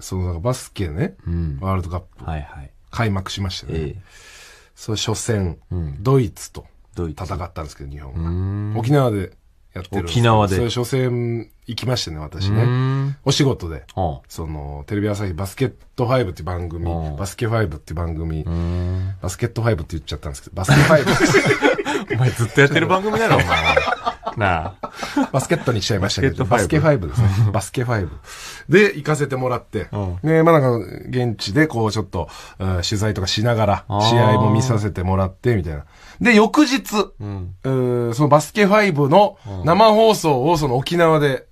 そのバスケね、うん、ワールドカップ、はいはい、開幕しましたね。ええ、それ初戦、うん、ドイツと戦ったんですけど、日本が。沖縄でやってる沖縄で。それ初戦行きましてね、私ね。お仕事で。その、テレビ朝日バスケットファイブっていう番組、バスケファイブっていう番組、バスケットファイブって言っちゃったんですけど、バスケファイブ。お前ずっとやってる番組だろ、お前。なあ。バスケットにしちゃいましたけど、バスケファイブですね。バスケファイブ。で、行かせてもらって、うん、で、まあなんか、現地でこう、ちょっと、取材とかしながら、試合も見させてもらって、みたいな。で、翌日、うん、そのバスケファイブの生放送をその沖縄で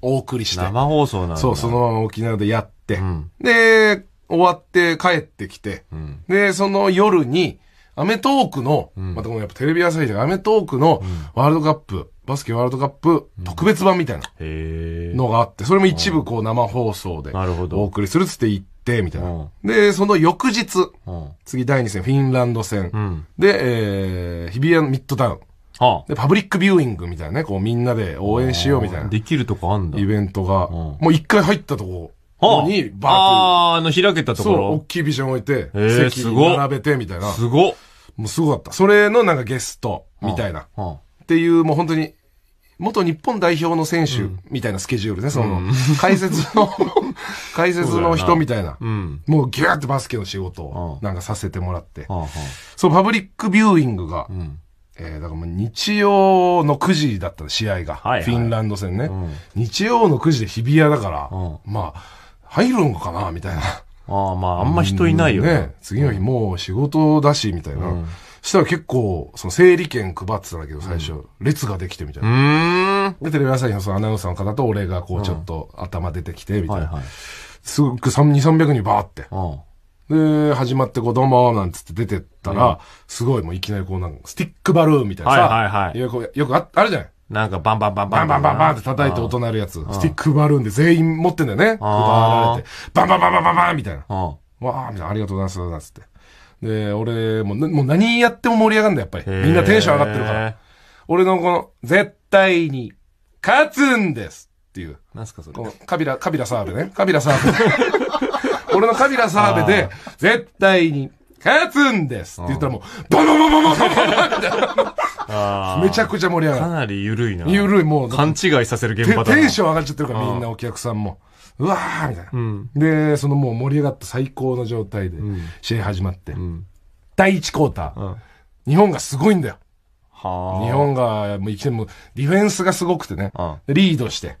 お送りして。生放送なんだ。そう、そのまま沖縄でやって、うん、で、終わって帰ってきて、うん、で、その夜に、アメトークの、うん、またこのやっぱテレビ朝日でアメトーークのワールドカップ、バスケワールドカップ特別版みたいなのがあって、それも一部こう生放送でお送りするつって言って、みたいな。で、その翌日、次第2戦、フィンランド戦。で、えー、日比谷ミッドタウン。で、パブリックビューイングみたいなね、こうみんなで応援しようみたいな。できるとこあんだ。イベントが。もう一回入ったとこ。はにバーッああ、の開けたところ。そう、大きいビジョン置いて、席並べてみたいな。すごもうすごかった。それのなんかゲストみたいな。っていう、もう本当に元日本代表の選手みたいなスケジュールね、その、解説の、解説の人みたいな、うんもうギューってバスケの仕事をなんかさせてもらって、そのパブリックビューイングが、んえーだからもう日曜の9時だった試合が、はいはいフィンランド戦ね、日曜の9時で日比谷だから、まあ、入るんかな、みたいな。ああまああんま人いないよね。ね。次の日もう仕事だし、みたいな。したら結構、その整理券配ってたんだけど、最初、うん、列ができてみたいな。で、テレビ朝日のそのアナウンサーの方と俺がこう、ちょっと頭出てきて、みたいな。うんはいはい、すごく2、300人バーって。で、始まってこう、どうも、なんつって出てったら、すごいもういきなりこう、なんか、スティックバルーンみたいなさ、はいはいはい、よくよくああるじゃないなんかバンバンバンバンバンバンバンって叩いて音鳴るやつ。スティックバルーンで全員持ってんだよね。配られて。バンバンバンバンバンバンみたいな。わあ、みたいな、ありがとうございます、なんつって。で、俺も、もう何やっても盛り上がるんだ、やっぱり。みんなテンション上がってるから。俺のこの、絶対に、勝つんですっていう。なんすか、それ。この、カビラ、カビラサーベね。カビラサーベ。俺のカビラサーベで、絶対に、勝つんですって言ったらもう、ババババババババめちゃくちゃ盛り上がる。かなり緩いな。緩い、もう。勘違いさせる現場だテンション上がっちゃってるから、みんなお客さんも。うわーみたいな、うん、で、そのもう盛り上がった最高の状態で、試合始まって、うん、第1クォーター、日本がすごいんだよ。は日本が、もういきなりもディフェンスがすごくてね、リードして、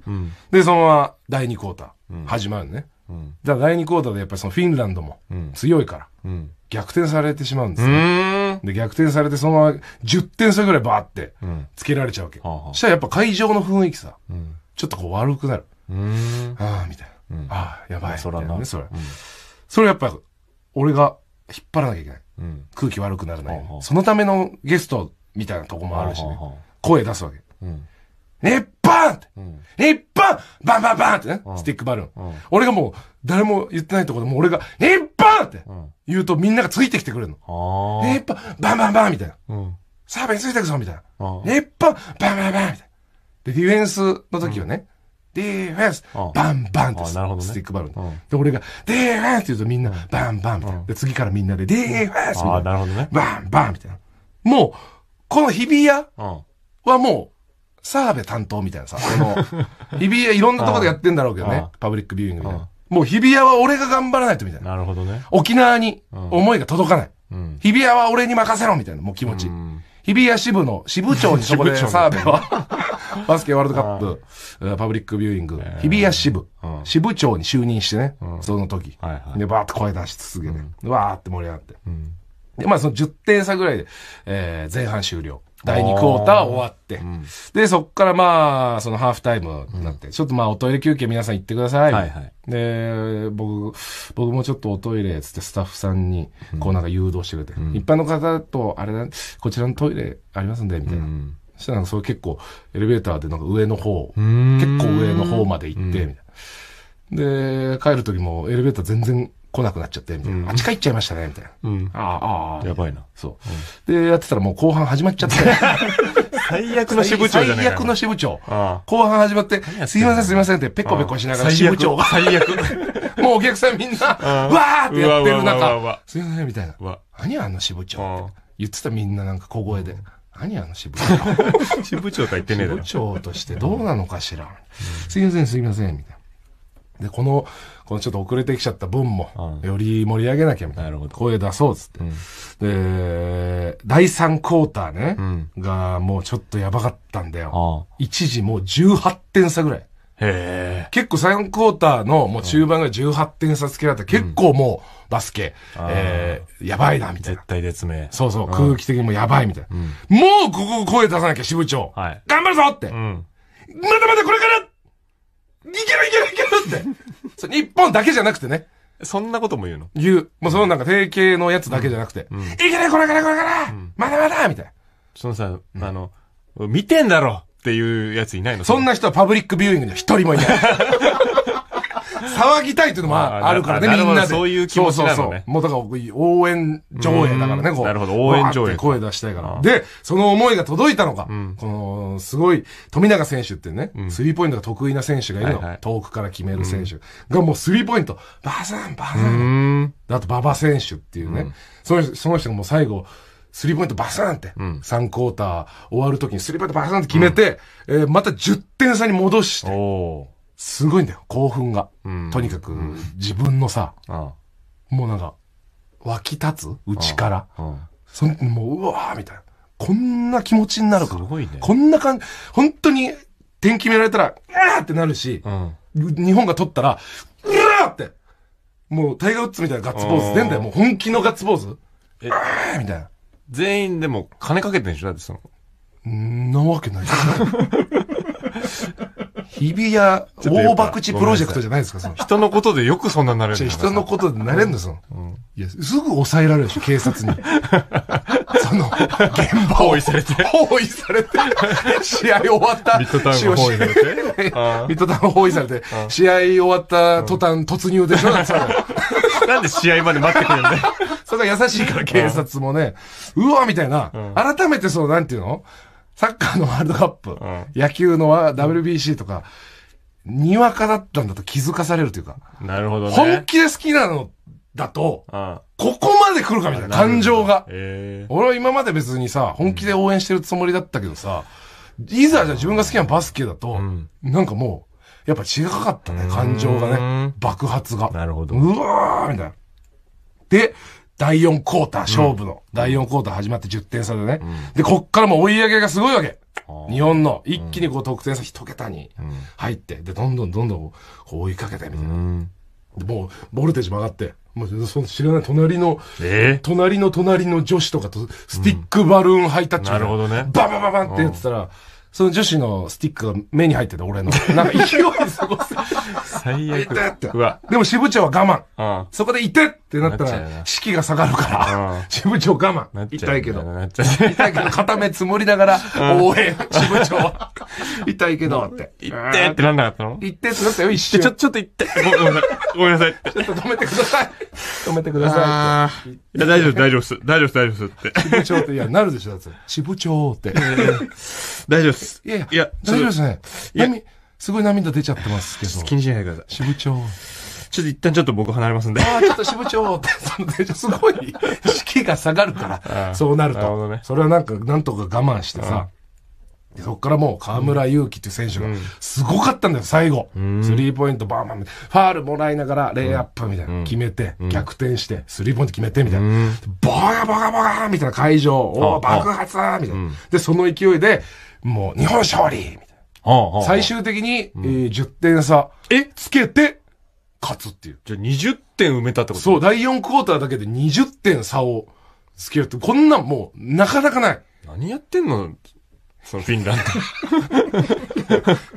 で、そのまま第2クォーター、始まるね。うん、だから第2クォーターでやっぱりそのフィンランドも強いから、逆転されてしまうんですね。で、逆転されてそのまま10点差ぐらいバーってつけられちゃうわけ。うん、したらやっぱ会場の雰囲気さ、うん、ちょっとこう悪くなる。ああ、みたいな。ああ、やばい。それな。それ。それやっぱ、俺が引っ張らなきゃいけない。空気悪くならない。そのためのゲストみたいなとこもあるしね。声出すわけ。日本って日本バンバンバンってね。スティックバルーン。俺がもう、誰も言ってないところでも俺が、日本って言うとみんながついてきてくれるの。日本バンバンバンみたいな。サーベについてくぞみたいな。日本バンバンバンみたいな。で、ディフェンスの時はね、ディフェンスバンバンってスティックバル、で、俺が、ディフェンスって言うとみんな、バンバンで、次からみんなで、ディフェンスみたいな。ね、バンバンみたいな。もう、この日比谷はもう、澤部担当みたいなさ、日比谷いろんなとこでやってんだろうけどね、パブリックビューイングみたいな。もう日比谷は俺が頑張らないとみたいな。なるほどね。沖縄に思いが届かない。日比谷は俺に任せろみたいな、もう気持ち。日比谷支部の支部長にそこで 澤部は、バスケワールドカップ、パブリックビューイング、日比谷支部、支部長に就任してね、その時。で、バーって声出し続けて、わーって盛り上がって。で、まあその10点差ぐらいで、えー、前半終了。第2クォーター終わって。うん、で、そっからまあ、そのハーフタイムになって、うん、ちょっとまあ、おトイレ休憩皆さん行ってください。はいはい、で、僕、僕もちょっとおトイレつってスタッフさんに、こうなんか誘導してくれて、うん、一般の方と、あれだ、こちらのトイレありますんで、みたいな。そしたらそれ結構、エレベーターでなんか上の方、結構上の方まで行って、みたいな。で、帰る時もエレベーター全然来なくなっちゃってみたいな、うん、あっち帰っちゃいましたねみたいな、うん、ああああやばいなそう、でやってたらもう後半始まっちゃって最悪の支部長じゃない最悪の支部長後半始まってすいませんすいませんってペコペコしながら支部長が最悪 もうお客さんみんなわーってやってる中すいませんみたいな何あの支部長って言ってたみんななんか小声で、何あの支部長 支部長とは言ってねえだろ 支部長としてどうなのかしら、すいませんすいませんみたいなで、この、このちょっと遅れてきちゃった分も、より盛り上げなきゃみたいな。なるほど。声出そうっつって、うん。で、第3クォーターね、うん、がもうちょっとやばかったんだよ。一時もう18点差ぐらい。へ結構3クォーターのもう中盤が18点差つけられて、結構もうバスケ、うん、えー、やばいな、みたいな。絶対絶命。そうそう、空気的にもやばいみたいな。うん、もうここ声出さなきゃ、支部長。はい、頑張るぞって、うん、まだまだこれからいけるいけるいけるって。日本だけじゃなくてね。そんなことも言うの言う。もうそのなんか定型のやつだけじゃなくて、うん、いけないこれからこれから、うん、まだまだみたいな。そのさ、うん、あの、見てんだろっていうやついないのそんな人はパブリックビューイングには一人もいない。騒ぎたいっていうのもあるからね、みんなで。そういう気持ちなのね。そうそうもうだから応援上映だからね、こう。なるほど、応援上映。声出したいから。で、その思いが届いたのか、この、すごい、富永選手ってね、スリーポイントが得意な選手がいるの。遠くから決める選手がもうスリーポイント、バザン、バザン。あと、馬場選手っていうね。その人、その人がもう最後、スリーポイントバサンって、うん、3クォーター終わるときにスリーポイントバサンって決めて、うん、えまた10点差に戻して、すごいんだよ、興奮が。とにかく、自分のさ、もうなんか、湧き立つ内から。そんもう、うわーみたいな。こんな気持ちになるか。すごいね。こんな感じ、本当に、点決められたら、うわーってなるし、日本が取ったら、うわーって、もうタイガー・ウッズみたいなガッツポーズ出んだよ。もう本気のガッツポーズ。え、みたいな。全員でも金かけてんでしょだってその。んなわけない。日比谷大爆地プロジェクトじゃないですか、その。人のことでよくそんなになれるん人のことでなれんの、その。いや、すぐ抑えられるでしょ、警察に。その、現場包囲されて。包囲されて。試合終わった。ミッドタウン包囲されて。ミッドタウン包囲されて。試合終わった途端突入でしょ、なんで試合まで待ってくれるんだよ。それが優しいから、警察もね。うわ、みたいな。改めて、その、なんていうのサッカーのワールドカップ、うん、野球の WBC とか、にわかだったんだと気づかされるというか。なるほどね。本気で好きなのだと、ああここまで来るかみたいな感情が。俺は今まで別にさ、本気で応援してるつもりだったけどさ、うん、いざじゃ自分が好きなバスケだと、うん、なんかもう、やっぱ違かったね、感情がね。爆発が。なるほど。うわーみたいな。で、第4クォーター勝負の、第4クォーター始まって10点差でね。で、こっからも追い上げがすごいわけ。日本の一気にこう得点差一桁に入って、で、どんどんどんどん追いかけてみたいな。もう、ボルテージ曲がって、もうその知らない隣の、隣の隣の女子とかと、スティックバルーンハイタッチ、なるほどね。ババババンってやってたら、その女子のスティックが目に入ってた、俺の。なんか勢いすごす最悪。痛って。うわ。でも支部長は我慢。うん。そこで痛ってなったら、士気が下がるから、うん、支部長我慢。痛いけど。痛いけど、固めつもりながら、応援、支部長は。痛いけどって。痛ってってなんなかったの痛ってってなったよ、一瞬。ちょ、ちょっと痛って。ごめんなさい。ちょっと止めてください。止めてください。いや、大丈夫、大丈夫っす。大丈夫っす、大丈夫っすって。支部長って、いや、なるでしょ、だって。支部長って。大丈夫っす。いやいや、大丈夫っすね。すごい涙出ちゃってますけど。気にしないでください。支部長。ちょっと一旦ちょっと僕離れますんで。ああ、ちょっと支部長って、すごい、士気が下がるから、そうなると。なるほどね。それはなんか、なんとか我慢してさ。そこからもう河村勇輝っていう選手が、すごかったんだよ、最後。スリーポイントバーマン、ファールもらいながら、レイアップみたいな、決めて、逆転して、スリーポイント決めて、みたいな。ボガボガボガみたいな会場、お爆発みたいな。で、その勢いで、もう、日本勝利最終的に、えー、10点差。えつけて、勝つっていう。じゃあ20点埋めたってことそう、第4クォーターだけで20点差をつけるって、こんなんもう、なかなかない。何やってんのそのフィンランド。フ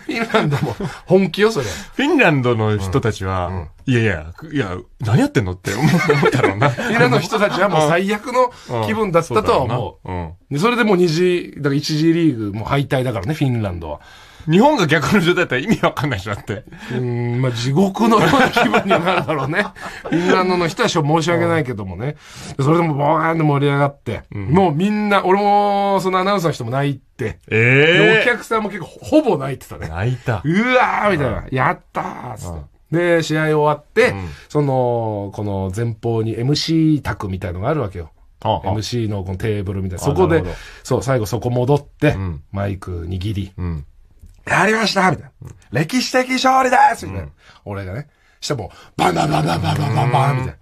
ィンランドも本気よ、それ。フィンランドの人たちは、うんうん、いやいや、いや、何やってんのって思ったろうな。フィンランドの人たちはもう最悪の気分だったとは思う。そううん、それでもう2次、だから1次リーグも敗退だからね、フィンランドは。日本が逆の状態だったら意味わかんない人だって。うん、まあ地獄のような気分になるだろうね。フィンランドの人は申し訳ないけどもね。それでもボーンと盛り上がって、うん、もうみんな、俺もそのアナウンサーの人も泣いて、ええー、お客さんも結構ほぼ泣いてたね。泣いた。うわーみたいな。やったーつって。で、試合終わって、うん、その、この前方に MC 宅みたいのがあるわけよ。ああ MC のこのテーブルみたいな。そこで、そう、最後そこ戻って、うん、マイク握り、うん、やりましたみたいな。歴史的勝利ですみたいな。俺がね。しても、バンバンバンバンバンバンバンバンみたいな。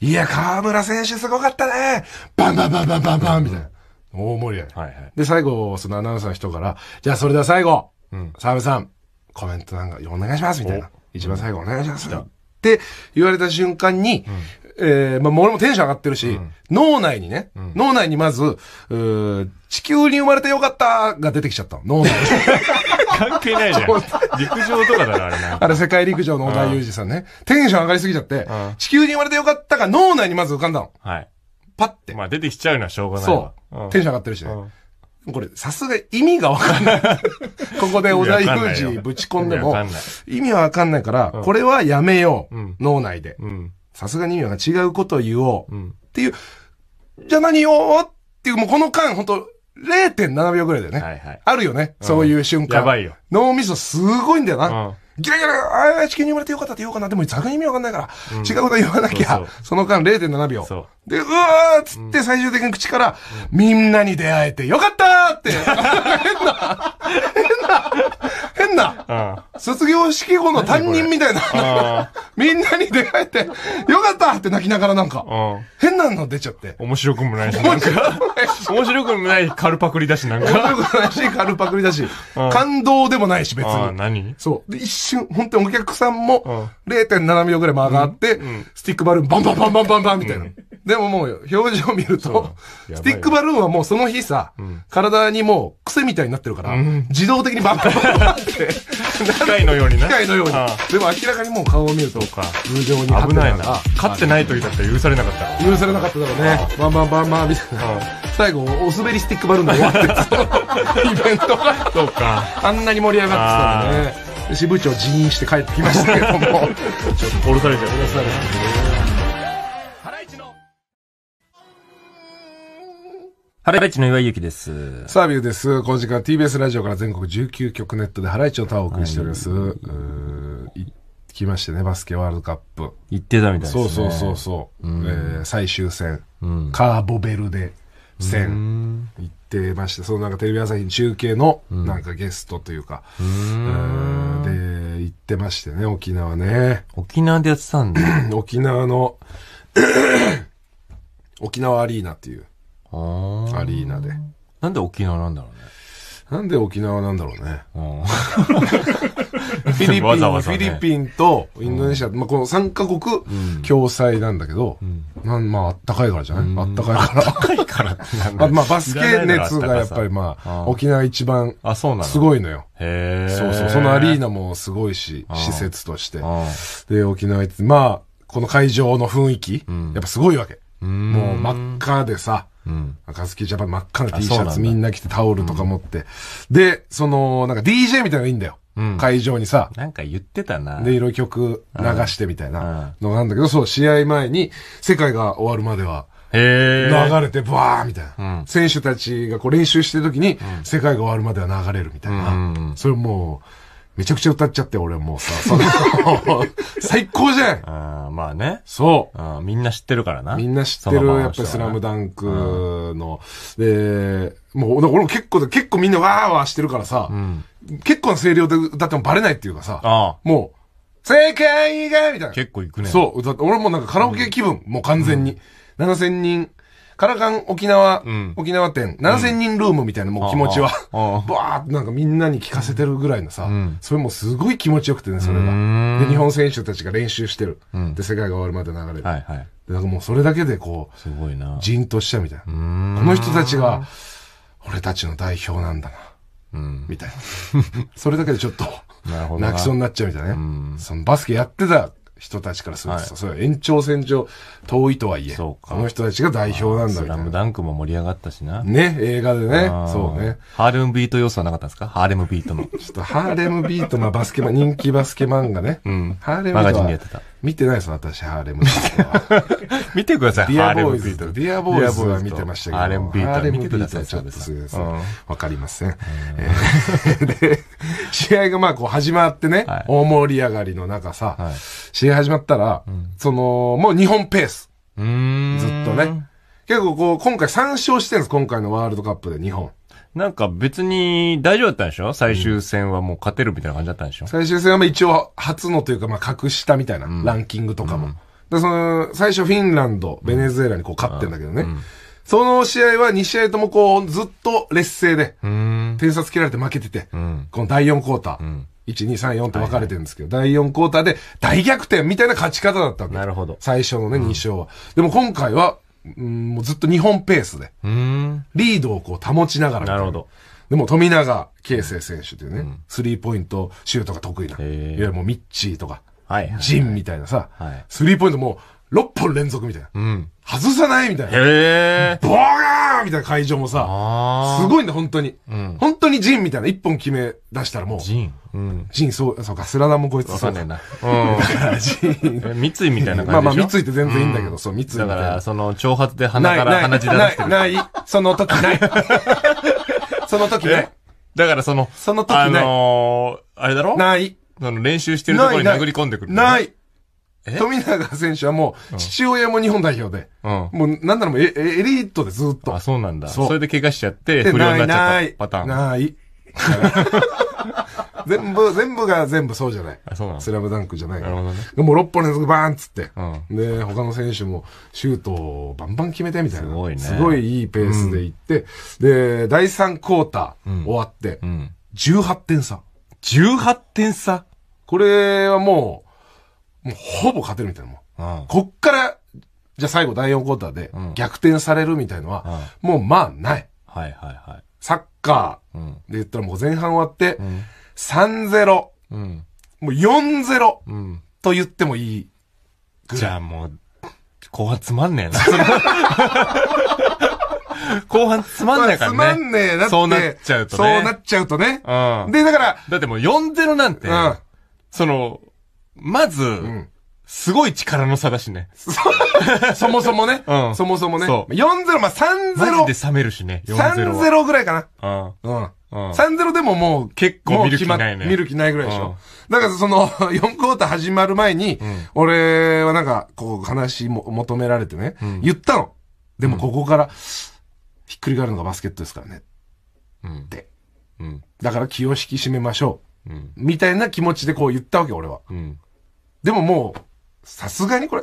いや、河村選手すごかったねバンバンバンバンバンバンみたいな。大盛り上がり。で、最後、そのアナウンサーの人から、じゃあそれでは最後、澤部さん、コメントなんかお願いしますみたいな。一番最後お願いしますって言われた瞬間に、えー、まあ、俺もテンション上がってるし、うん、脳内にね、うん、脳内にまず、地球に生まれてよかったが出てきちゃった脳内に。関係ないじゃん。陸上とかだな、あれな。あれ世界陸上の小田裕二さんね。テンション上がりすぎちゃって、地球に生まれてよかったが脳内にまず浮かんだの。はい。パッて。まあ出てきちゃうのはしょうがないそう。テンション上がってるしね。これ、さすが意味がわかんない。ここで小田裕二ぶち込んでも、意味はわかんないから、これはやめよう。脳内で。さすがに意味は違うことを言おう。っていう、じゃあ何よっていう、もうこの間、本当0.7秒ぐらいだよね。はいはい、あるよね、そういう瞬間。やばいよ。脳みそすごいんだよな。うんギラギラ、ああ、地球に生まれてよかったって言おうかな。でも逆に意味わかんないから、違うこと言わなきゃ、その間0.7秒。で、うわーっつって最終的に口から、みんなに出会えてよかったって、変な、変な、変な、卒業式後の担任みたいな、みんなに出会えて、よかったって泣きながらなんか、変なの出ちゃって。面白くもないし、なんか、面白くもないカルパクリだし、なんか。面白くないし、カルパクリだし、感動でもないし、別に。何そう。で、一瞬、本当にお客さんも、0.7秒ぐらい曲がって、スティックバルーンバンバンバンバンバンバンみたいな。でももう、表情を見ると、スティックバルーンはもうその日さ、うん、体にもう癖みたいになってるから、うん、自動的にバンバンバンって。機械のようにね。機械のように。でも明らかにもう顔を見ると、通常に危ないな。勝ってない時だったら許されなかった許されなかっただろうね。バンバンバンバンみたいな。最後、お滑りスティックバルーンで終わって、イベントが。そうか。あんなに盛り上がってたのね。支部長辞任して帰ってきましたけども。ちょっと殺されちゃう。殺されちゃう。ハライチの岩井ゆきです。サービューです。この時間 TBS ラジオから全国19局ネットでハライチをタワーお送りしております。はい、行きましてね、バスケワールドカップ。行ってたみたいですね。そうそうそうそう。うん、えー、最終戦、うん、カーボベルデ戦、行ってまして、そのなんかテレビ朝日中継のなんかゲストというか、うん、うんで、行ってましてね、沖縄ね。沖縄でやってたんだ。沖縄の 沖縄アリーナっていう。アリーナで。なんで沖縄なんだろうね。なんで沖縄なんだろうね。フィリピン、わざわざね、フィリピンとインドネシア、まあ、この3カ国共催なんだけど、なんまあ、あったかいからじゃない、あったかいから。あったかいから まあ、まあ、バスケ熱がやっぱりまあ、沖縄一番、あ、そうなのすごいのよ。へそうそう、そのアリーナもすごいし、施設として。で、沖縄行って、まあ、この会場の雰囲気、やっぱすごいわけ。もう真っ赤でさ、うん。赤月ジャパン真っ赤な T シャツみんな着てタオルとか持って。で、その、なんか DJ みたいなのがいいんだよ。会場にさ。なんか言ってたな。で、いろいろ曲流してみたいなのがあるんだけど、そう、試合前に世界が終わるまでは、流れてバーみたいな、選手たちがこう練習してる時に、世界が終わるまでは流れるみたいな。それもう、めちゃくちゃ歌っちゃって、俺もうさ、その 最高じゃんあまあね。そう、みんな知ってるからな。みんな知ってる、やっぱりスラムダンクの。で、もう、俺も結構、結構みんなわーわーしてるからさ、うん、結構な声量で歌ってもバレないっていうかさ、あもう、世界がみたいな。結構いくね。そう、歌って、俺もなんかカラオケ気分、もう完全に。7000人カラカン沖縄、沖縄店、7000人ルームみたいなもう気持ちは、バーってなんかみんなに聞かせてるぐらいのさ、それもすごい気持ちよくてね、それが。で、日本選手たちが練習してる。で、世界が終わるまで流れる。はいはい。なんかもうそれだけでこう、すごいな。じんとしうみたいな。この人たちが、俺たちの代表なんだな。うん。みたいな。それだけでちょっと、泣きそうになっちゃうみたいなね。そのバスケやってた人たちからするとさ、それは延長線上、遠いとはいえ、その人たちが代表なんだスラムダンクも盛り上がったしな。ね、映画でね。そうね。ハーレムビート要素はなかったんですかハーレムビートの。ちょっとハーレムビート、まあバスケ人気バスケ漫画ね。うん。ハーレムビート。マガジンでやってた。見てないです、私、ハーレムビート 見てください、ディアボーイズ。ディアボーイズは見てましたけど。ハーレムビートは見てください。ちょっとすわかりません。試合がまあこう始まってね、大盛り上がりの中さ、試合始まったら、その、もう日本ペース。ずっとね。結構こう、今回3勝してるんです、今回のワールドカップで日本。なんか別に大丈夫だったんでしょ最終戦はもう勝てるみたいな感じだったんでしょ、最終戦はまあ一応初のというか、まあ格下みたいな、ランキングとかも。で、その、最初フィンランド、ベネズエラにこう勝ってんだけどね。その試合は2試合ともこう、ずっと劣勢で、点差つけられて負けてて、この第4クォーター。1234って分かれてるんですけど、はいはい、第4クォーターで大逆転みたいな勝ち方だったんでなるほど。最初のね、2勝は。うん、でも今回は、うん、もうずっと日本ペースで、うん、リードをこう保ちながらな。るほど。でも富永啓生選手っていうね、スリーポイントシュートが得意な。いわゆるもうミッチーとか、はいはいはい、ジンみたいなさ、はい、スリーポイントもう、6本連続みたいな。うん。外さないみたいな。へー。ボガーみたいな会場もさ、すごいんだ、本当に。うん。本当にジンみたいな。1本決め出したらもう。ジンうん。ジン、そう、そうか、スラダもこいつそう。わかんねえな。うん。だから、ジン。三井みたいな感じでしょ。まあまあ、三井って全然いいんだけど、そう、三井みたいな。だから、その、挑発で鼻から鼻血出してる。ない、その時ない。その時ね。だからその、その時ない。あのー、あれだろない。その練習してるところに殴り込んでくる。ない。富永選手はもう、父親も日本代表で、うん、もう、なんならもうエエリートでずっと。あ、そうなんだ。それで怪我しちゃって、不良になっちゃったパターン。ない。全部、全部が全部そうじゃない。あ、そうなのスラムダンクじゃないから。なるほどね。でも6本連続バーンっつって。うん、で、他の選手もシュートをバンバン決めてみたいな。すごいね。すごいいいペースでいって、うん、で、第3クォーター終わって、うん、18点差。18点差これはもう、もうほぼ勝てるみたいなもん。うん、こっから、じゃあ最後第4クォーターで逆転されるみたいのは、うん、もうまあない。はいはいはい。サッカーで言ったらもう前半終わって、3-0、うん、もう4-0、うん、と言ってもいいじゃあもう、後半つまんねえな。後半つまんないからね。まあ、つまんねえなそうなっちゃうとね。そうなっちゃうとね。うん。で、だから。だってもう4-0なんて、うん、その、まず、んすごい力の差だしね。そもそもね。うんそもそもね。そ40、まあマジで30。冷めるしね、30ぐらいかな。うん。うん30でももう結構見る気ないね見る気ないぐらいでしょ。だからその4 クォーター始まる前に、俺はなんかこう話も求められてね、言ったの。でもここからひっくり返るのがバスケットですからね。で。って。だから気を引き締めましょう。みたいな気持ちでこう言ったわけ、俺は。でももう、さすがにこれ、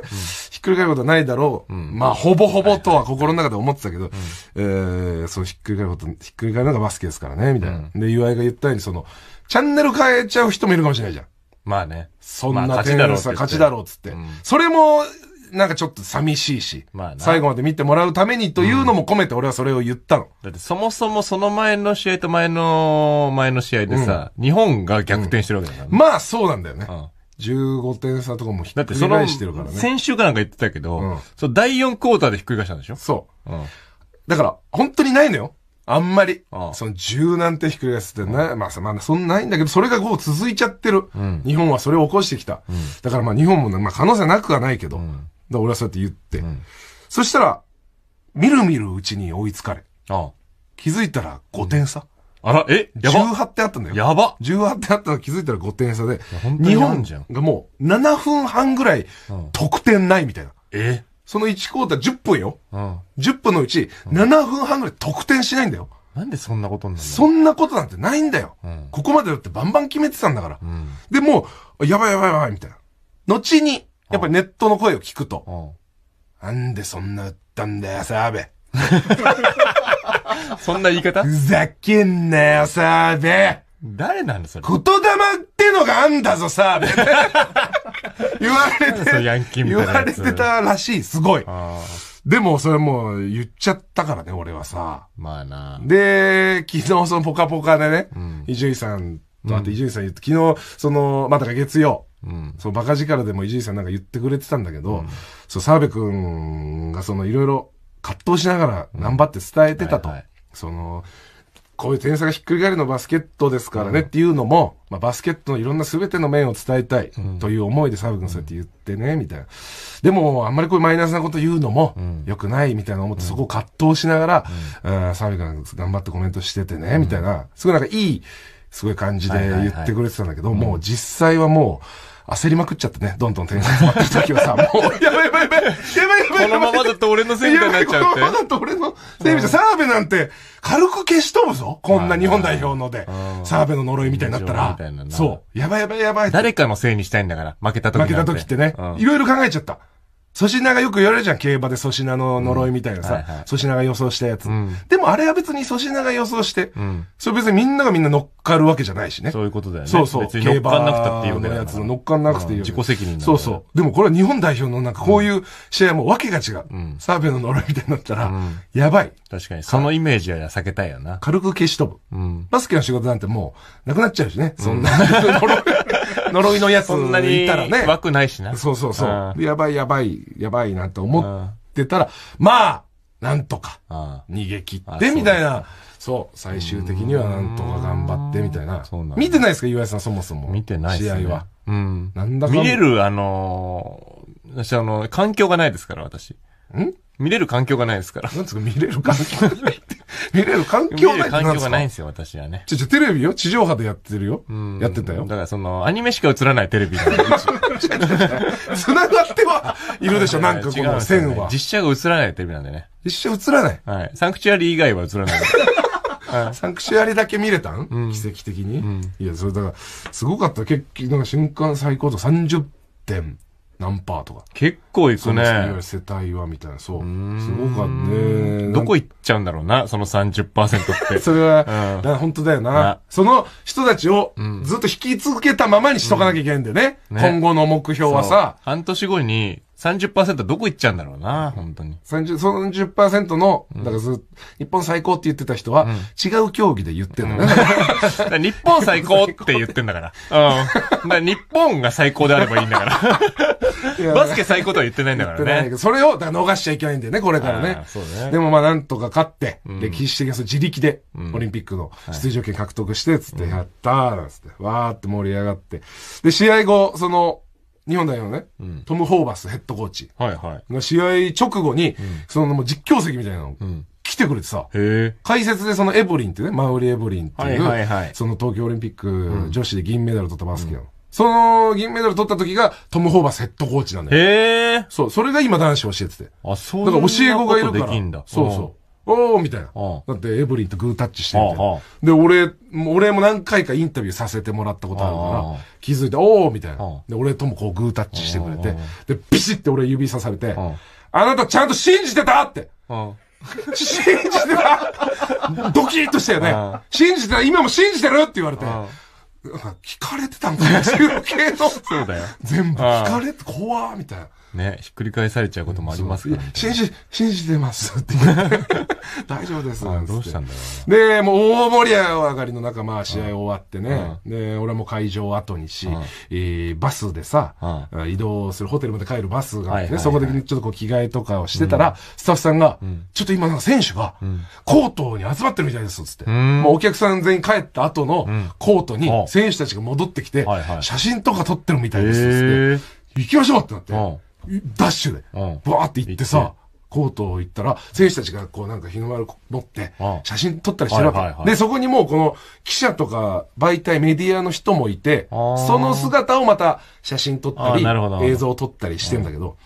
ひっくり返ることはないだろう。まあ、ほぼほぼとは心の中で思ってたけど、えー、そう、ひっくり返ること、ひっくり返るのがバスケですからね、みたいな。で、岩井が言ったように、その、チャンネル変えちゃう人もいるかもしれないじゃん。まあね。そんな点さ、勝ちだろうっつって。それも、なんかちょっと寂しいし、まあ、最後まで見てもらうためにというのも込めて俺はそれを言ったの。だってそもそもその前の試合と前の、前の試合でさ、日本が逆転してるわけだから、ね。まあそうなんだよね。15点差とかもひっくり返してるからね。先週かなんか言ってたけど、うん、その第4クォーターでひっくり返したんでしょそう。うん、だから、本当にないのよ。あんまり。ああその十なんてひっくり返すってな、まあ、まあ、そんなないんだけど、それがこう続いちゃってる。うん、日本はそれを起こしてきた。うん、だからまあ日本も、まあ可能性なくはないけど、うん、だから俺はそうやって言って。うん、そしたら、みるみるうちに追いつかれ。あ気づいたら5点差。あら、えやば ?18 点あったんだよ。やば !18 点あったの気づいたら5点差で。日本じゃん。がもう7分半ぐらい得点ないみたいな。えその1コーター10分よ。うん、10分のうち7分半ぐらい得点しないんだよ。なんでそんなことなるのそんなことなんてないんだよ。うん、ここまでだってバンバン決めてたんだから。うん、で、もう、やばいやばいやばいみたいな。後に、やっぱりネットの声を聞くと。うん、なんでそんな打ったんだよ、澤部。そんな言い方ふざけんなよ、澤部誰なんだ、それ。言霊ってのがあんだぞ、澤部 言われて、た言われてたらしい、すごい。でも、それもう言っちゃったからね、俺はさ。まあな。で、昨日そのぽかぽかでね、伊集院さんとって伊集院さん言って、昨日、その、まあ、だから月曜。うん、そう、バカ力でも伊集院さんなんか言ってくれてたんだけど、うん、そう、澤部くんがその、いろいろ葛藤しながら頑張って伝えてたと。その、こういう点差がひっくり返るのバスケットですからねっていうのも、まあ、バスケットのいろんな全ての面を伝えたいという思いで澤部君そうやって言ってね、みたいな。でも、あんまりこういうマイナスなこと言うのも良くないみたいな思って、そこを葛藤しながら、澤部君頑張ってコメントしててね、みたいな。すごいなんかいい、すごい感じで言ってくれてたんだけど、もう実際はもう、焦りまくっちゃってね、どんどん点が詰まってる時はさ、もう、やばいやばいやばい、やばいやばいこのままだと俺のせいみたいになっちゃうって。このままだと俺のせいみたい。澤部なんて、軽く消し飛ぶぞ。こんな日本代表ので。澤部の呪いみたいになったら。そう。やばいやばいやばい。誰かのせいにしたいんだから、負けた時負けた時ってね。いろいろ考えちゃった。粗品がよく言われるじゃん、競馬で粗品の呪いみたいなさ、粗、品が予想したやつ、でもあれは別に粗品が予想して、それ別にみんながみんな乗っかるわけじゃないしね。そういうことだよね。そうそう。別に乗っかんなくたっていうね。やつ乗っかんなくていい、うん、自己責任、ね、そうそう。でもこれは日本代表のなんかこういう試合もわけが違う。うん、サーベの呪いみたいになったら、うん、やばい。確かに。そのイメージは避けたいよな。軽く消し飛ぶ。うん、バスケの仕事なんてもう、なくなっちゃうしね。そんな、呪い、呪いのやつそんなにいたらね。怖くないしな。そうそうそう。やばいやばい、やばいなと思ってたら、まあ、なんとか、逃げ切ってみたいな。そう、最終的にはなんとか頑張ってみたいな。そうなん見てないですか、岩井さん、そもそも。見てないですね。試合は。うん。なんだか見れる、あのー私、あの、環境がないですから、私。ん見れる環境がないですから。なんつうか 見れる環境ないって。見れる環境ないっる見環る環境がないんですよ、私はね。ちょ、ちょ、テレビよ。地上波でやってるよ。やってたよだか。ら、その、アニメしか映らないテレビ 繋がってはいるでしょ、なんかこの線は。実写が映らないテレビなんでね。実写映らない。はい。サンクチュアリ以外は映らない。はい、サンクシュアリだけ見れたん、うん、奇跡的に、うん、いや、それだから、すごかった。結局、なんか瞬間最高度30点何パーとか。結構いくね。世帯はみたいな、そう。うすごかったね。どこ行っちゃうんだろうな、その30%って。それは、うん、本当だよな。その人たちをずっと引き続けたままにしとかなきゃいけないんだよね。うん、ね今後の目標はさ。半年後に、30%どこ行っちゃうんだろうな、本当に。30、30%の、だからず、日本最高って言ってた人は、違う競技で言ってるのね。日本最高って言ってんだから。うん。日本が最高であればいいんだから。バスケ最高とは言ってないんだからね。それを、だ逃しちゃいけないんだよね、これからね。そうね。でもまあ、なんとか勝って、歴史的に自力で、オリンピックの出場権獲得して、つって、やったー、なんつって、わーって盛り上がって。で、試合後、その、日本代表のね、うん、トム・ホーバスヘッドコーチははいの試合直後に、そのもう実況席みたいなの、来てくれてさ、解説でそのエボリンってね、マウリ・エボリンっていう、はいはいはい、その東京オリンピック女子で銀メダル取ったバスケの。その銀メダル取った時がトム・ホーバスヘッドコーチなんだよ。へえ。そう、それが今男子教えてて。あ、そうだから教え子がいるから。できんだそうそう。おーみたいな。だってエブリンとグータッチしてみたいな。で、俺、俺も何回かインタビューさせてもらったことあるから、気づいて、おーみたいな。で、俺ともこうグータッチしてくれて、で、ビシって俺指さされて、あなたちゃんと信じてたって。信じてた ドキッとしたよね。信じてた今も信じてるって言われて。聞かれてたんかな、中継の。そうだよ。全部聞かれて、怖ーみたいな。ね、ひっくり返されちゃうこともありますからね、信じ、信じてますって 大丈夫ですどうしたんだろう。で、もう大盛り上がりの中、まあ試合終わってね、で、俺も会場を後にし、えー、バスでさ、移動する、ホテルまで帰るバスがあってね、そこでちょっとこう着替えとかをしてたら、スタッフさんが、ちょっと今なんか選手が、コートに集まってるみたいです、つって。もうお客さん全員帰った後のコートに、選手たちが戻ってきて、写真とか撮ってるみたいです、つって。行きましょうってなって。ダッシュで、バーって行ってさ、コートを行ったら、選手たちがこうなんか日の丸持って、写真撮ったりしてるわけ、はいはいはい。で、そこにもうこの記者とか媒体、メディアの人もいて、その姿をまた写真撮ったり、映像を撮ったりしてんだけど、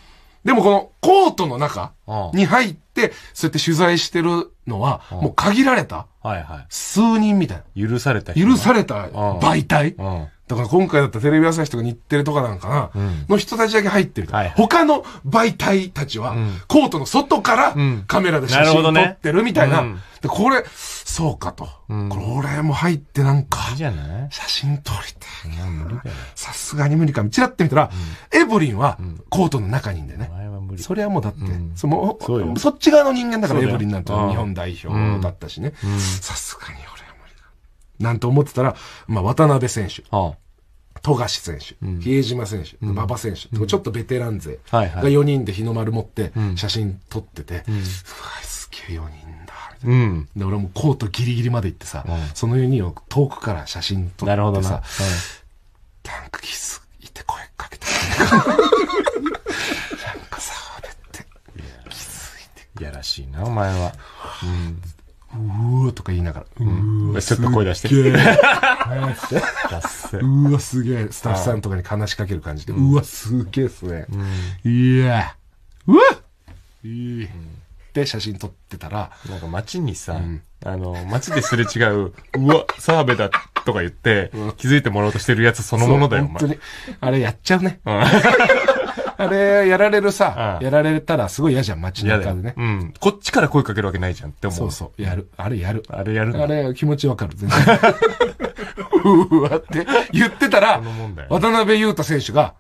でもこのコートの中に入って、そうやって取材してるのは、もう限られた、数人みたいな。許された許された媒体。だから今回だったらテレビ朝日とか日テレとかなんかな、の人たちだけ入ってる、はいはい、他の媒体たちは、コートの外からカメラで写真撮ってるみたいな。うんなねこれ、そうかと。うん、これも入ってなんか、写真撮りたい。さすがに無理か。チラって見たら、エブリンはコートの中にいんだよね。それはもうだって、そのそっち側の人間だからエブリンなんて日本代表だったしね。さすがに俺なんて思ってたら、まあ、渡辺選手。富樫選手、比江島選手、馬場選手、ちょっとベテラン勢が4人で日の丸持って写真撮ってて、うわ、すげえ4人だ、みたいな。で、俺もコートギリギリまで行ってさ、その4人を遠くから写真撮ってさ、なんか気づいて声かけて なんかさ、って気づいて。いやらしいな、お前は。うんうーとか言いながら、うん、うちょっと声出 して。うわ、すげえ。スタッフさんとかに話しかける感じで、うわ、すげえっすね。ういやうわいい。で、写真撮ってたら。なんか街にさ、あの、街ですれ違う、うわ、澤部だとか言って、気づいてもらおうとしてるやつそのものだよ、本当に。あれやっちゃうね。あれ、やられるさ、やられたらすごい嫌じゃん、街中でね。うん。こっちから声かけるわけないじゃんって思う。そうそう、やる。あれやる。あれやる。あれ、気持ちわかる。全然。うわって言ってたら、渡辺優太選手が、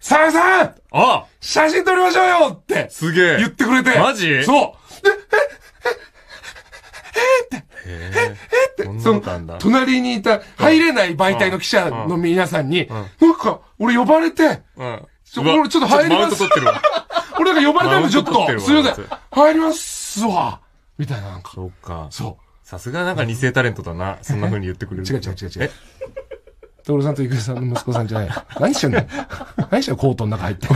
さあさんあ写真撮りましょうよってすげえ言ってくれて。マジそうえ、え、え、え、えって。え、えって、その、隣にいた入れない媒体の記者の皆さんに、なんか、俺呼ばれて、ちょ、俺ちょっと入ります。マウント取ってるわ。俺なんか呼ばれたんでちょっと、すいません。入りますわ。みたいな、なんか。そうか。そう。さすがなんか二世タレントだな。そんな風に言ってくれる。違う違う違う違う。徹さんと郁恵さんの息子さんじゃない。何してんの 何してんのコートの中入って。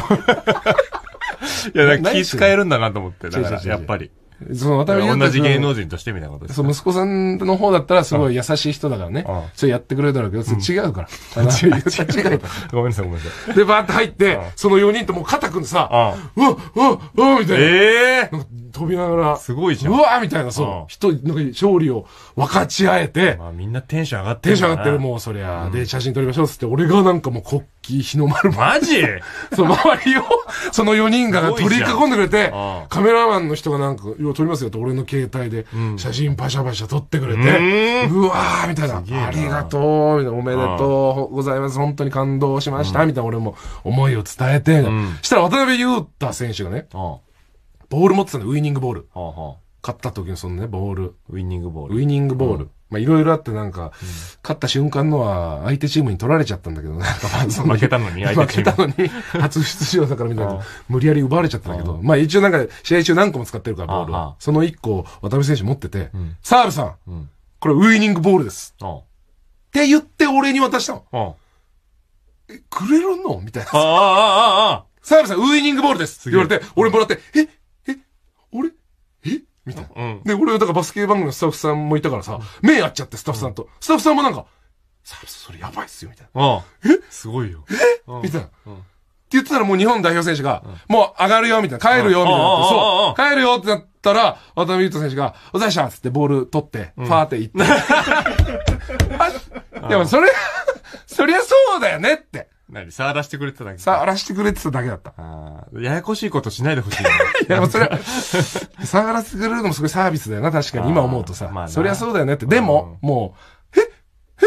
いや、なんか気使えるんだなと思って。やっぱり。その渡辺同じ芸能人としてみたいなことです、ね、そう、息子さんの方だったらすごい優しい人だからね。ああそれやってくれるだろうけど、それ違うから。うん、違う、違う。ごめんなさい、ごめんなさい。で、バーって入って、あその4人とも肩組んでさ、うわ、うわ、うわ、みたいな。ええー、飛びながら、すごいじゃん。うわみたいな、そう。人、なんか勝利を分かち合えて。まあみんなテンション上がってる。テンション上がってる、もうそりゃ。で、写真撮りましょうっつって、俺がなんかもうっ木日の丸マジ その周りを、その4人が取り囲んでくれて、カメラマンの人がなんか、よう撮りますよと俺の携帯で、写真パシャパシャ撮ってくれて、うわーみたいな、ありがとう、みたいな、おめでとうございます、本当に感動しました、みたいな俺も思いを伝えて、うん、したら渡辺裕太選手がね、ボール持ってたの、ウイニングボール。買った時のそのね、ボール。ウイニングボール。ウイニングボール。まあいろいろあってなんか、勝った瞬間のは相手チームに取られちゃったんだけど、なんかまあその。負けたのに相手チーム。負けたのに、初出場だからみたいな、無理やり奪われちゃったんだけど、まあ一応なんか試合中何個も使ってるから、ボールその1個渡辺選手持ってて、サールさん、これウイニングボールです。って言って俺に渡したの。え、くれるのみたいな。ああ、ああ、ああ。サールさん、ウイニングボールですって言われて、俺もらって、え、え、俺、え、みたいな。うん、で、俺はだからバスケ番組のスタッフさんもいたからさ、うん、目合っちゃってスタッフさんと。スタッフさんもなんか、サービスそれやばいっすよ、みたいな。えすごいよ。えみたいな。って言ってたらもう日本代表選手が、もう上がるよ、みたいな。帰るよ、みたいな。そう。帰るよってなったら、渡辺裕太選手が、おざいしたっってボール取って、ファーって行って。でもそれ、そりゃそうだよねって。何触らしてくれてただけ触らしてくれてただけだった。あややこしいことしないでほしい いや、もうそれは、触らせてくれるのもすごいサービスだよな、確かに。今思うとさ。まあそりゃそうだよねって。でも、もう、え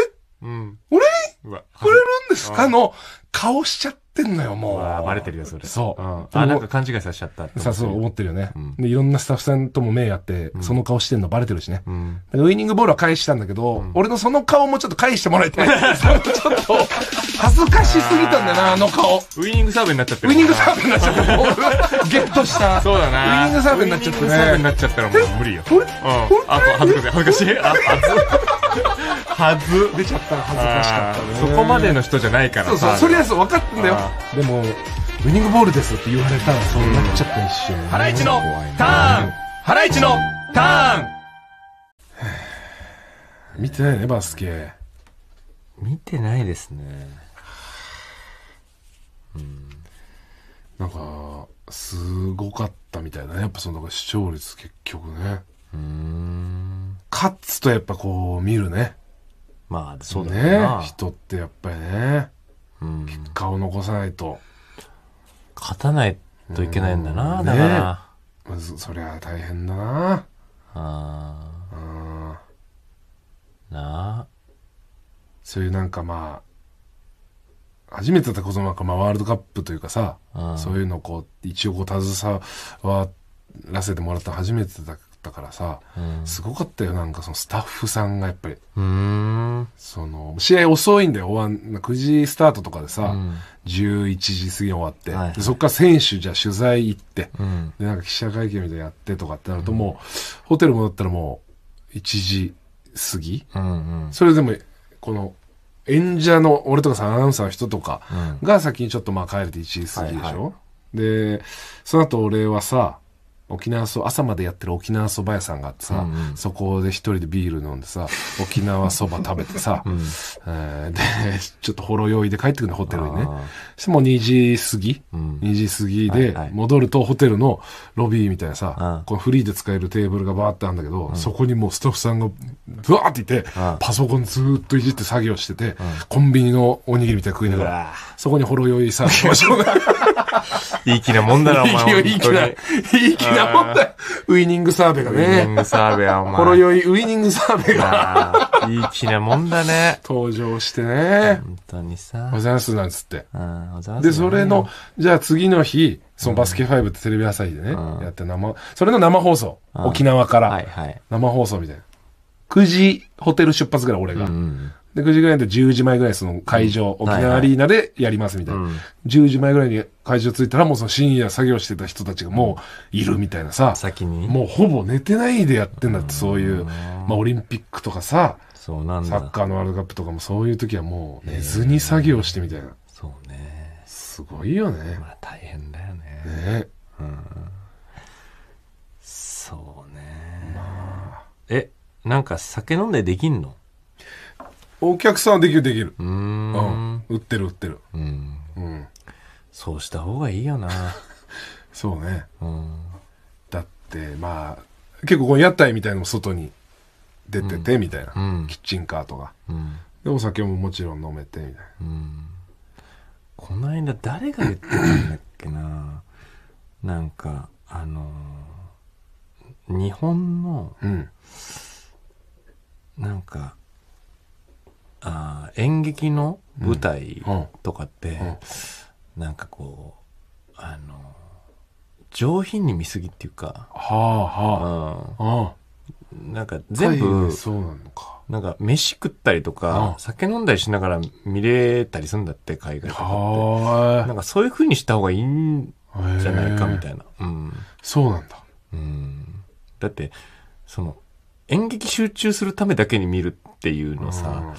えうん。俺にうわ。くれるんですかの顔しちゃっってんのよ、もう。バレてるよ、それ。そう。うん、あ、なんか勘違いさせちゃったさ、そう思ってるよね、うん、で、いろんなスタッフさんとも目合って、その顔してんのバレてるしね。うん、ウイニングボールは返したんだけど、俺のその顔もちょっと返してもらいたい。ちょっと、恥ずかしすぎたんだよな、あの顔。ウイニングサーブになっちゃってる。ウイニングサーブになっちゃってる。ゲットした。そうだな。ウイニングサーブになっちゃってね。ウイニングサーブになっちゃったらもう無理よ。うん。あと、恥ずかしい。恥ずかしい。あ、はず出ちゃったら恥ずかしかったねそこまでの人じゃないからそうそうそりあそう分かったんだよでもウイニングボールですって言われたらそうなっちゃった一瞬ハライチのターンハライチのターン見てないねバスケ見てないですねなんかすごかったみたいなねやっぱその視聴率結局ねうん勝つとやっぱこう見るね。まあ、そうだね。人ってやっぱりね、結果を残さないと。勝たないといけないんだな、うだから。そそりゃ大変だな。ああ。なあ。そういうなんかまあ、初めてだこそなんかまあワールドカップというかさ、そういうのこう、一応こう携わらせてもらった初めてだったからさ、うん、すごかったよなんかそのスタッフさんがやっぱりその試合遅いんだよ終わん9時スタートとかでさ、うん、11時過ぎ終わって、はいそっから選手じゃ取材行って、うん、でなんか記者会見みたいなやってとかってなるともう、ホテル戻ったらもう1時過ぎ、うんうん、それでもこの演者の俺とかさアナウンサーの人とかが先にちょっとまあ帰れて1時過ぎでしょ、はいはい、でその後俺はさ沖縄そ朝までやってる沖縄そば屋さんがあってさ、うんうん、そこで一人でビール飲んでさ、沖縄そば食べてさ、うん、えー、で、ちょっとほろ酔いで帰ってくるの、ホテルにね。してもう2時過ぎ、うん、2時過ぎで、戻るとホテルのロビーみたいなさ、はいはい、こフリーで使えるテーブルがバーってあるんだけど、うん、そこにもうスタッフさんがブワーっていて、パソコンずっといじって作業してて、コンビニのおにぎりみたいな食いながら、そこにほろ酔いさ、きましょう。いい気なもんだな、お前。いい気な、いい気ななもんだよ。ウイニングサーベがね。ウイニングサーベはお前。ほろ酔いウイニングサーベが。いい気なもんだね。登場してね。本当にさ。おざんすなんつって。うん、おざんす。で、それの、じゃあ次の日、そのバスケファイブってテレビ朝日でね、うん、やって生、それの生放送。沖縄から。はいはい。生放送みたいな。9時ホテル出発ぐらい俺が。うんで、9時ぐらいで10時前ぐらいその会場、うん、沖縄アリーナでやりますみたいな、はいはい、10時前ぐらいに会場着いたらもうその深夜作業してた人たちがもういるみたいなさ、先に。もうほぼ寝てないでやってんだって、そういう、まあオリンピックとかさ、そうなんサッカーのワールドカップとかもそういう時はもう寝ずに作業してみたいな。そうね。すごいよね。まあ大変だよね。ね。うん。そうね。まあ。え、なんか酒飲んでできんのお客さんはできるできる。うんうん、売ってる売ってる。うん。うん。そうした方がいいよな。そうね。うん。だって、まあ、結構この屋台みたいのも外に出てて、みたいな、うん、キッチンカーとか。うん。で、お酒ももちろん飲めて、みたいな。うん。この間誰が言ってたんだっけな。なんか、あのー、日本の、うん、なんか、あ演劇の舞台とかって、うなんかこうあの上品に見すぎっていうか、はあはあ、うん、あなんか全部、そうなのか。なんか飯食ったりとか、酒飲んだりしながら見れたりするんだって、海外とかって。なんかそういうふうにした方がいいんじゃないかみたいな。うん。そうなんだ。うん。だって、その、演劇集中するためだけに見るっていうのさ、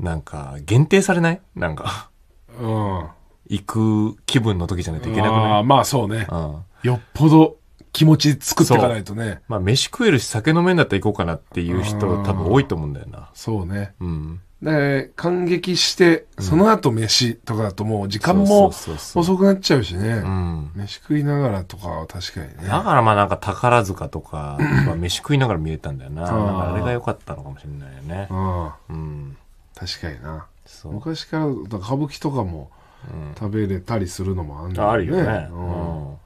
なんか、限定されないなんか、うん。行く気分の時じゃないといけなくないあまあそうね、うん。よっぽど気持ち作っていかないとね。まあ飯食えるし酒飲めんだったら行こうかなっていう人多分多いと思うんだよな。そうね。うん。で、感激して、その後飯とかだともう時間も遅くなっちゃうしね。うん、飯食いながらとかは確かにね。だからまあなんか宝塚とか、飯食いながら見えたんだよな。あれが良かったのかもしれないよね。うん。うん確かにな昔からから歌舞伎とかも食べれたりするのもあんだあるよね、うんうん、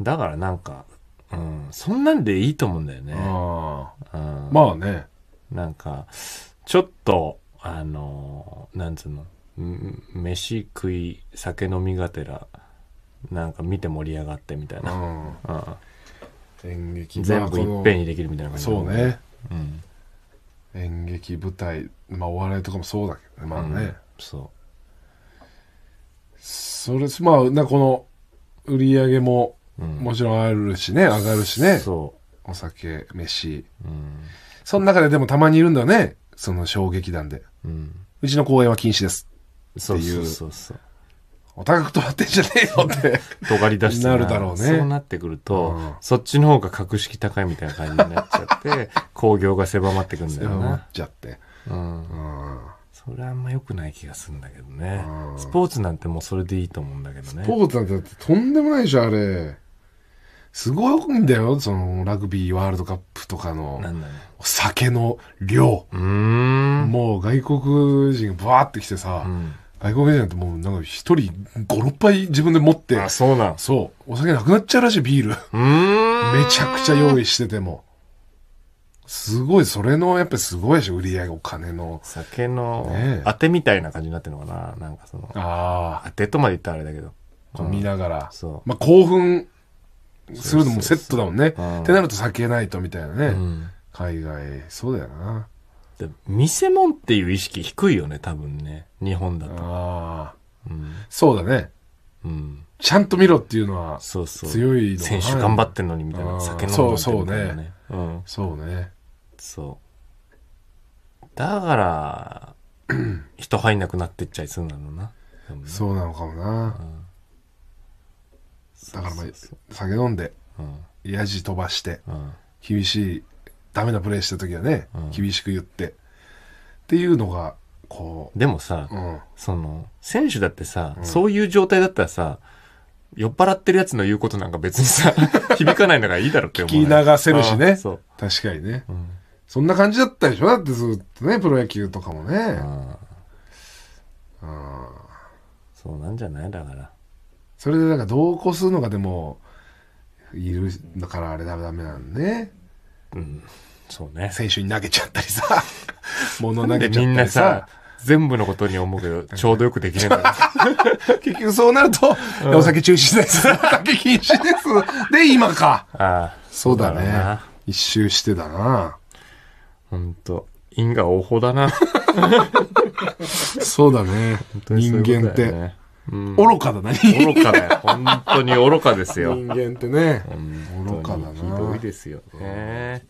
だからなんか、うん、そんなんでいいと思うんだよね、ああうんまあねなんかちょっとあのなんつうのん飯食い酒飲みがてらなんか見て盛り上がってみたいうな、んうん演劇全部いっぺんにできるみたいな感じそうねね、うん演劇舞台まあお笑いとかもそうだけどねまあね、うん、そうそれまあなこの売り上げももちろんあるしね、うん、上がるしねそうお酒飯、うん、その中ででもたまにいるんだよねその小劇団で、うん、うちの公演は禁止ですっていうそうそうそうそうお高く止まってんじゃねえよって尖り出してなるだろうねそうなってくると、うん、そっちの方が格式高いみたいな感じになっちゃって工業 が狭まってくんだよな狭まっちゃって、うん、うん、それはあんま良くない気がするんだけどね、うん、スポーツなんてもうそれでいいと思うんだけどねスポーツなんてとんでもないでしょあれすごいんだよそのラグビーワールドカップとかのお酒の量もう外国人がバーってきてさ、うん外国人んてもうなんか一人五六杯自分で持って。あ、そうなん。そう。お酒なくなっちゃうらしい、ビール。うん。めちゃくちゃ用意してても。すごい、それの、やっぱすごいでしょ、売り上げ、お金の。酒の、当てみたいな感じになってるのかななんかその。ああ。当てとまで言ったらあれだけど。うん、見ながら。そう。まあ、興奮するのもセットだもんね。そうそうそうってなると酒ないとみたいなね。うん、海外、そうだよな。見せ物っていう意識低いよね、多分ね。日本だと。ああ、うん。そうだね。うん。ちゃんと見ろっていうのは強いのそうそう選手頑張ってんのにみたいな。酒飲んでそうそうね。うん。そうね。そう。だから、人入んなくなってっちゃいそうなのな。そうなのかもな。うん、だから、まあ、酒飲んで、うん、やじ飛ばして、うん、厳しいダメなプレーした時はね、うん、厳しく言って。っていうのが、こう。でもさ、うん、その、選手だってさ、うん、そういう状態だったらさ、酔っ払ってるやつの言うことなんか別にさ、響かないのがらいいだろうって思う、ね。聞き流せるしね。確かにね、そんな感じだったでしょだってずっとね、プロ野球とかもね。うん。そうなんじゃないだから。それでなんか同行するのがでも、いるだからあれダメダメなんね。うん。そうね。選手に投げちゃったりさ、物投げちゃったりさ。みんなさ、全部のことに思うけど、ちょうどよくできない。結局そうなると、お酒中止です。お酒禁止です。で、今か。ああ。そうだね。一周してだな。ほんと、因果応報だな。そうだね。人間って。愚かだな、愚かだよ。本当に愚かですよ。人間ってね。愚かだな。ひどいですよね。